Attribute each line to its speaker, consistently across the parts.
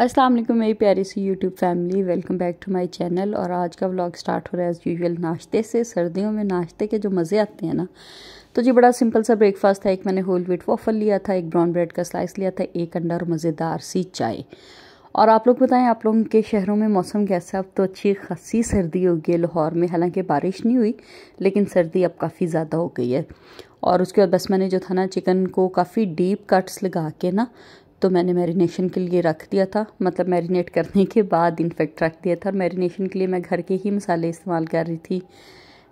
Speaker 1: अस्सलाम वालेकुम मेरी प्यारी सी YouTube family welcome back to my channel और आज का व्लॉग स्टार्ट हो रहा है एज़ यूजुअल नाश्ते से सर्दियों में नाश्ते के जो मज़े आते हैं ना तो जी बड़ा सिंपल सा ब्रेकफास्ट था एक मैंने होल वीट वॉफल लिया था एक ब्राउन ब्रेड का स्लाइस लिया था एक अंडा और मज़ेदार सी चाय और आप लोग बताएं आप लोगों के शहरों में मौसम कैसा अब तो अच्छी खासी सर्दी हो गई है लाहौर में हालांकि बारिश नहीं हुई लेकिन सर्दी अब काफ़ी ज़्यादा हो गई है और उसके बाद बस मैंने जो था ना चिकन को काफ़ी डीप कट्स लगा के ना तो मैंने मैरिनेशन के लिए रख दिया था मतलब मैरिनेट करने के बाद इनफेक्ट रख दिया था और मैरिनेशन के लिए मैं घर के ही मसाले इस्तेमाल कर रही थी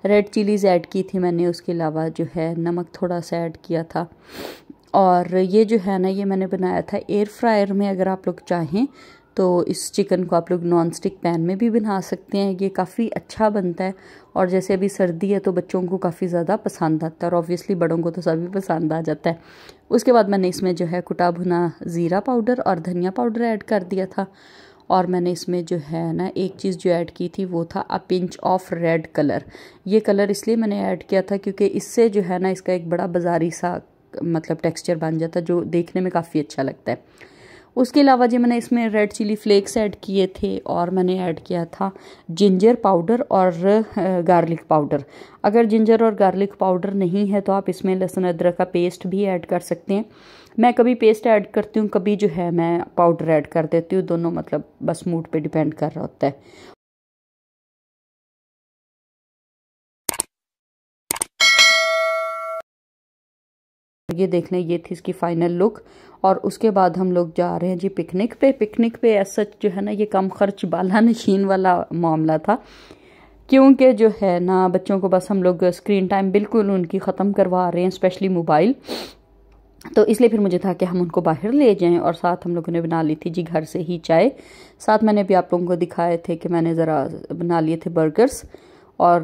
Speaker 1: रेड चिलीज़ ऐड की थी मैंने उसके अलावा जो है नमक थोड़ा सा ऐड किया था और ये जो है ना ये मैंने बनाया था एयर फ्रायर में अगर आप लोग चाहें तो इस चिकन को आप लोग नॉन स्टिक पैन में भी बना सकते हैं ये काफ़ी अच्छा बनता है और जैसे अभी सर्दी है तो बच्चों को काफ़ी ज़्यादा पसंद आता है और ऑब्वियसली बड़ों को तो सभी पसंद आ जाता है उसके बाद मैंने इसमें जो है कुटा भुना ज़ीरा पाउडर और धनिया पाउडर ऐड कर दिया था और मैंने इसमें जो है ना एक चीज़ जो ऐड की थी वो था a pinch of red colour ये कलर इसलिए मैंने ऐड किया था क्योंकि इससे जो है ना इसका एक बड़ा बाजारी सा मतलब टेक्सचर बन जाता जो देखने में काफ़ी अच्छा लगता है उसके अलावा जी मैंने इसमें रेड चिली फ्लेक्स ऐड किए थे और मैंने ऐड किया था जिंजर पाउडर और गार्लिक पाउडर अगर जिंजर और गार्लिक पाउडर नहीं है तो आप इसमें लहसुन अदरक का पेस्ट भी ऐड कर सकते हैं मैं कभी पेस्ट ऐड करती हूँ कभी जो है मैं पाउडर ऐड कर देती हूँ दोनों मतलब बस मूड पे डिपेंड कर रहा होता है तो ये देख लें ये थी इसकी फाइनल लुक और उसके बाद हम लोग जा रहे हैं जी पिकनिक पे पिकनिक पे ऐसा जो है ना ये कम खर्च बाला नशीन वाला मामला था क्योंकि जो है ना बच्चों को बस हम लोग स्क्रीन टाइम बिल्कुल उनकी ख़त्म करवा रहे हैं स्पेशली मोबाइल तो इसलिए फिर मुझे था कि हम उनको बाहर ले जाएं और साथ हम लोगों ने बना ली थी जी घर से ही चाय साथ मैंने भी आप लोगों को दिखाए थे कि मैंने ज़रा बना लिए थे बर्गर्स और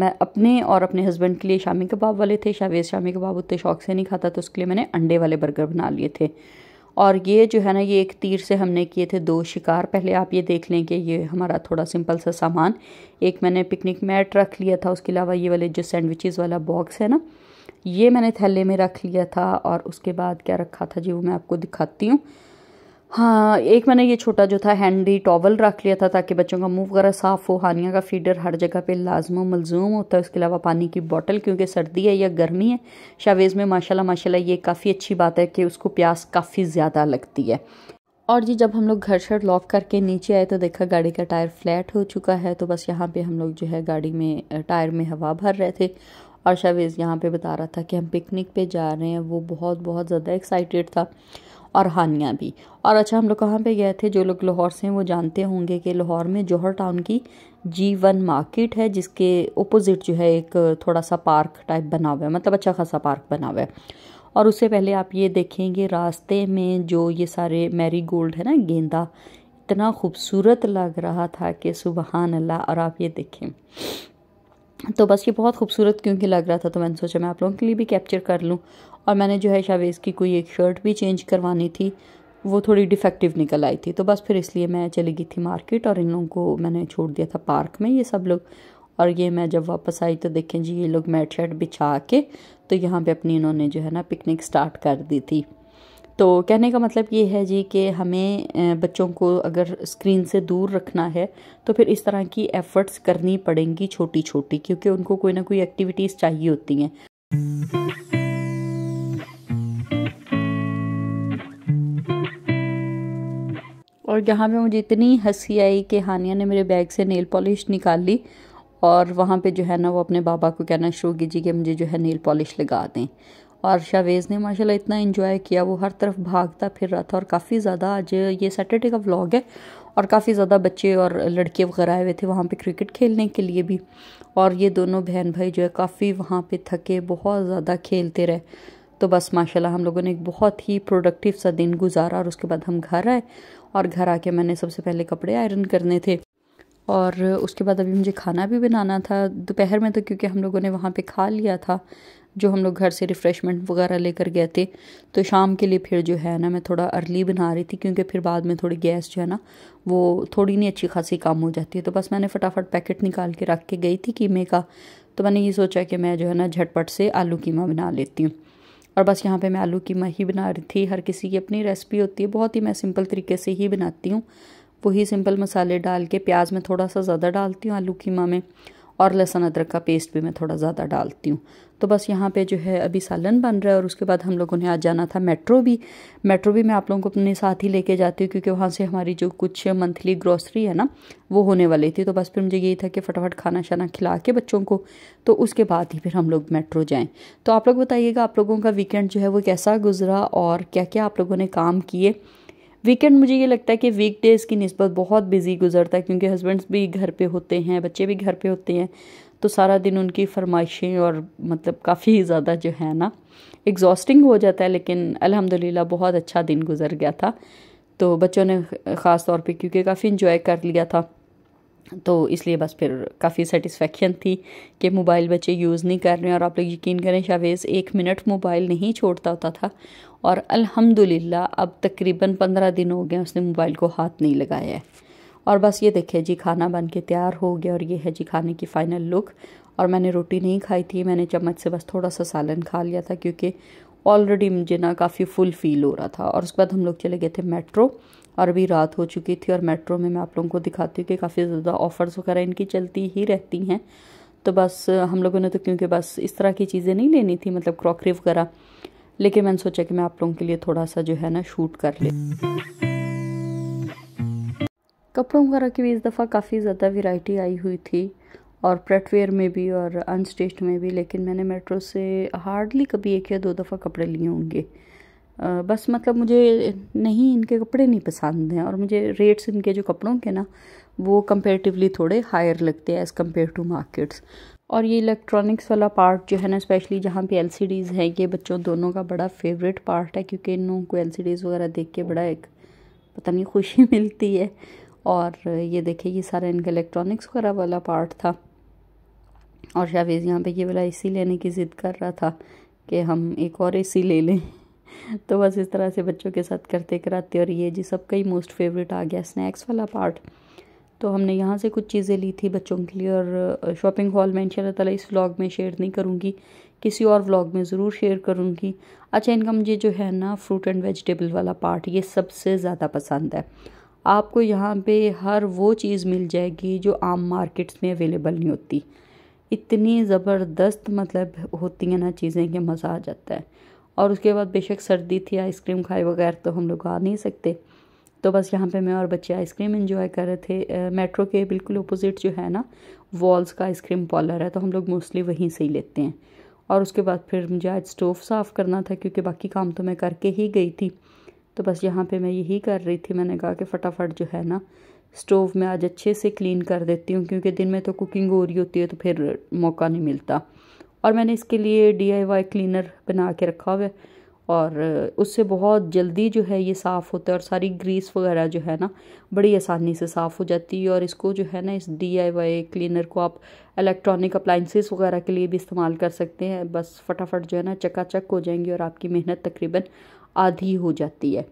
Speaker 1: मैं अपने और अपने हस्बैंड के लिए शामी कबाब वाले थे शावेज शामी कबाब उतने शौक से नहीं खाता तो उसके लिए मैंने अंडे वाले बर्गर बना लिए थे और ये जो है ना ये एक तीर से हमने किए थे दो शिकार पहले आप ये देख लें कि ये हमारा थोड़ा सिंपल सा सामान एक मैंने पिकनिक मैट रख लिया था उसके अलावा ये वाले जो सैंडविचेस वाला बॉक्स है ना ये मैंने थैले में रख लिया था और उसके बाद क्या रखा था जी वो मैं आपको दिखाती हूँ हाँ एक मैंने ये छोटा जो था हैंडी टॉवल रख लिया था ताकि बच्चों का मुंह वगैरह साफ़ हो हानिया का फीडर हर जगह पे लाजमो मलजूम होता है उसके अलावा पानी की बोतल क्योंकि सर्दी है या गर्मी है शावेज़ में माशाल्लाह माशाल्लाह ये काफ़ी अच्छी बात है कि उसको प्यास काफ़ी ज़्यादा लगती है और जी जब हम लोग घर शर लॉक करके नीचे आए तो देखा गाड़ी का टायर फ्लैट हो चुका है तो बस यहाँ पर हम लोग जो है गाड़ी में टायर में हवा भर रहे थे और शावेज़ यहाँ पर बता रहा था कि हम पिकनिक पे जा रहे हैं वो बहुत बहुत ज़्यादा एक्साइटेड था और हानिया भी और अच्छा हम लोग कहाँ पे गए थे जो लोग लाहौर से हैं वो जानते होंगे कि लाहौर में जौहर टाउन की जी वन मार्केट है जिसके ओपोजिट जो है एक थोड़ा सा पार्क टाइप बना हुआ है मतलब अच्छा खासा पार्क बना हुआ है और उससे पहले आप ये देखेंगे रास्ते में जो ये सारे मैरी गोल्ड है ना गेंदा इतना खूबसूरत लग रहा था कि सुबहान अल्लाह और आप ये देखें तो बस ये बहुत खूबसूरत क्योंकि लग रहा था तो मैंने सोचा मैं आप लोगों के लिए भी कैप्चर कर लूँ और मैंने जो है शावेज़ की कोई एक शर्ट भी चेंज करवानी थी वो थोड़ी डिफेक्टिव निकल आई थी तो बस फिर इसलिए मैं चली गई थी मार्केट और इन लोगों को मैंने छोड़ दिया था पार्क में ये सब लोग और ये मैं जब वापस आई तो देखें जी ये लोग मैट शर्ट बिछा के तो यहाँ पे अपनी इन्होंने जो है ना पिकनिक स्टार्ट कर दी थी तो कहने का मतलब ये है जी कि हमें बच्चों को अगर स्क्रीन से दूर रखना है तो फिर इस तरह की एफ़र्ट्स करनी पड़ेंगी छोटी छोटी क्योंकि उनको कोई ना कोई एक्टिविटीज़ चाहिए होती हैं और यहाँ पे मुझे इतनी हंसी आई कि हानिया ने मेरे बैग से नेल पॉलिश निकाल ली और वहाँ पे जो है ना वो अपने बाबा को कहना शुरू की जी कि मुझे जो है नेल पॉलिश लगा दें और शावेज़ ने माशाल्लाह इतना इन्जॉय किया वो हर तरफ भागता फिर रहा था और काफ़ी ज़्यादा आज ये सैटरडे का व्लॉग है और काफ़ी ज़्यादा बच्चे और लड़के वगैरह आए हुए थे वहाँ पे क्रिकेट खेलने के लिए भी और ये दोनों बहन भाई जो है काफ़ी वहाँ पे थके बहुत ज़्यादा खेलते रहे तो बस माशाल्लाह हम लोगों ने एक बहुत ही प्रोडक्टिव सा दिन गुजारा और उसके बाद हम घर आए और घर आके मैंने सबसे पहले कपड़े आयरन करने थे और उसके बाद अभी मुझे खाना भी बनाना था दोपहर में तो क्योंकि हम लोगों ने वहाँ पे खा लिया था जो हम लोग घर से रिफ़्रेशमेंट वगैरह लेकर गए थे तो शाम के लिए फिर जो है ना मैं थोड़ा अर्ली बना रही थी क्योंकि फिर बाद में थोड़ी गैस जो है ना वो थोड़ी नहीं अच्छी खासी काम हो जाती है तो बस मैंने फटाफट पैकेट निकाल के रख के गई थी कीमे का तो मैंने ये सोचा कि मैं जो है ना झटपट से आलू कीमा बना लेती हूँ और बस यहाँ पे मैं आलू की मही बना रही थी हर किसी की अपनी रेसिपी होती है बहुत ही मैं सिंपल तरीके से ही बनाती हूँ वही सिंपल मसाले डाल के प्याज में थोड़ा सा ज़्यादा डालती हूँ आलू कीमा में और लहसुन अदरक का पेस्ट भी मैं थोड़ा ज़्यादा डालती हूँ तो बस यहाँ पे जो है अभी सालन बन रहा है और उसके बाद हम लोगों ने आज जाना था मेट्रो भी मेट्रो भी मैं आप लोगों को अपने साथ ही लेके जाती हूँ क्योंकि वहाँ से हमारी जो कुछ मंथली ग्रॉसरी है ना वो होने वाली थी तो बस फिर मुझे यही था कि फटाफट खाना शाना खिला के बच्चों को तो उसके बाद ही फिर हम लोग मेट्रो जाएँ तो आप लोग बताइएगा आप लोगों का वीकेंड जो है वो कैसा गुजरा और क्या क्या आप लोगों ने काम किए वीकेंड मुझे ये लगता है कि वीक डेज़ की नस्बत बहुत बिज़ी गुजरता है क्योंकि हस्बैंड्स भी घर पे होते हैं बच्चे भी घर पे होते हैं तो सारा दिन उनकी फरमाइशें और मतलब काफ़ी ज़्यादा जो है ना एग्जॉस्टिंग हो जाता है लेकिन अल्हम्दुलिल्लाह बहुत अच्छा दिन गुजर गया था तो बच्चों ने ख़ास तौर पे क्योंकि काफ़ी इन्जॉय कर लिया था तो इसलिए बस फिर काफ़ी सेटिस्फेक्शन थी कि मोबाइल बच्चे यूज़ नहीं कर रहे हैं और आप लोग यकीन करें शावेज़ एक मिनट मोबाइल नहीं छोड़ता होता था और अल्हम्दुलिल्लाह अब तकरीबन पंद्रह दिन हो गए उसने मोबाइल को हाथ नहीं लगाया है और बस ये देखिए जी खाना बन के तैयार हो गया और ये है जी खाने की फ़ाइनल लुक और मैंने रोटी नहीं खाई थी मैंने चम्मच से बस थोड़ा सा सालन खा लिया था क्योंकि ऑलरेडी मुझे ना काफ़ी फुल फील हो रहा था और उसके बाद हम लोग चले गए थे मेट्रो और अभी रात हो चुकी थी और मेट्रो में मैं आप लोगों को दिखाती हूँ कि काफ़ी ज़्यादा ऑफ़र्स वगैरह इनकी चलती ही रहती हैं तो बस हम लोगों ने तो क्योंकि बस इस तरह की चीज़ें नहीं लेनी थी मतलब क्रॉकरी वगैरह लेकिन मैंने सोचा कि मैं आप लोगों के लिए थोड़ा सा जो है ना शूट कर लें कपड़ों वगैरह की भी इस दफ़ा काफ़ी ज़्यादा वैरायटी आई हुई थी और प्रेटवेयर में भी और अनस्टिच्ड में भी लेकिन मैंने मेट्रो से हार्डली कभी एक या दो दफ़ा कपड़े लिए होंगे बस मतलब मुझे नहीं इनके कपड़े नहीं पसंद हैं और मुझे रेट्स इनके जो कपड़ों के ना वो कंपेरेटिवली थोड़े हायर लगते हैं एज़ कम्पेयर टू मार्केट्स और ये इलेक्ट्रॉनिक्स वाला पार्ट जो है ना स्पेशली जहाँ पे एलसीडीज़ हैं ये बच्चों दोनों का बड़ा फेवरेट पार्ट है क्योंकि इन लोगों को एल वगैरह देख के बड़ा एक पता नहीं खुशी मिलती है और ये देखिए ये सारा इनका इलेक्ट्रॉनिक्स वगैरह वाला पार्ट था और शावेज़ यहाँ पे ये वाला एसी लेने की ज़िद कर रहा था कि हम एक और एसी ले लें तो बस इस तरह से बच्चों के साथ करते कराते और ये जी सबका ही मोस्ट फेवरेट आ गया स्नैक्स वाला पार्ट तो हमने यहाँ से कुछ चीज़ें ली थी बच्चों के लिए और शॉपिंग हॉल में इंशाल्लाह तला इस व्लॉग में शेयर नहीं करूँगी किसी और व्लॉग में ज़रूर शेयर करूँगी अच्छा इनका मुझे जो है ना फ्रूट एंड वेजिटेबल वाला पार्ट ये सबसे ज़्यादा पसंद है आपको यहाँ पे हर वो चीज़ मिल जाएगी जो आम मार्केट्स में अवेलेबल नहीं होती इतनी ज़बरदस्त मतलब होती हैं ना चीज़ें कि मज़ा आ जाता है और उसके बाद बेशक सर्दी थी आइसक्रीम खाए बगैर तो हम लोग आ नहीं सकते तो बस यहाँ पे मैं और बच्चे आइसक्रीम इन्जॉय कर रहे थे मेट्रो के बिल्कुल अपोजिट जो है ना वॉल्स का आइसक्रीम पॉलर है तो हम लोग मोस्टली वहीं से ही लेते हैं और उसके बाद फिर मुझे आज स्टोव साफ़ करना था क्योंकि बाकी काम तो मैं करके ही गई थी तो बस यहाँ पे मैं यही कर रही थी मैंने कहा कि फटाफट जो है ना स्टोव में आज अच्छे से क्लीन कर देती हूँ क्योंकि दिन में तो कुकिंग हो रही होती है तो फिर मौका नहीं मिलता और मैंने इसके लिए डी क्लीनर बना के रखा हुआ है और उससे बहुत जल्दी जो है ये साफ़ होता है और सारी ग्रीस वगैरह जो है ना बड़ी आसानी से साफ़ हो जाती है और इसको जो है ना इस डी क्लीनर को आप इलेक्ट्रॉनिक अप्लाइंसिस वगैरह के लिए भी इस्तेमाल कर सकते हैं बस फटाफट जो है ना चकाचक हो जाएंगी और आपकी मेहनत तकरीबन आधी हो जाती है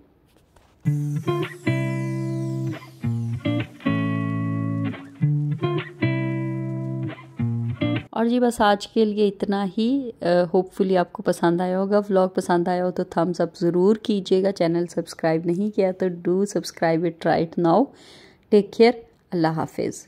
Speaker 1: और जी बस आज के लिए इतना ही होपफुली uh, आपको पसंद आया होगा व्लॉग पसंद आया हो तो थम्स अप ज़रूर कीजिएगा चैनल सब्सक्राइब नहीं किया तो do subscribe it right now take care अल्लाह हाफिज़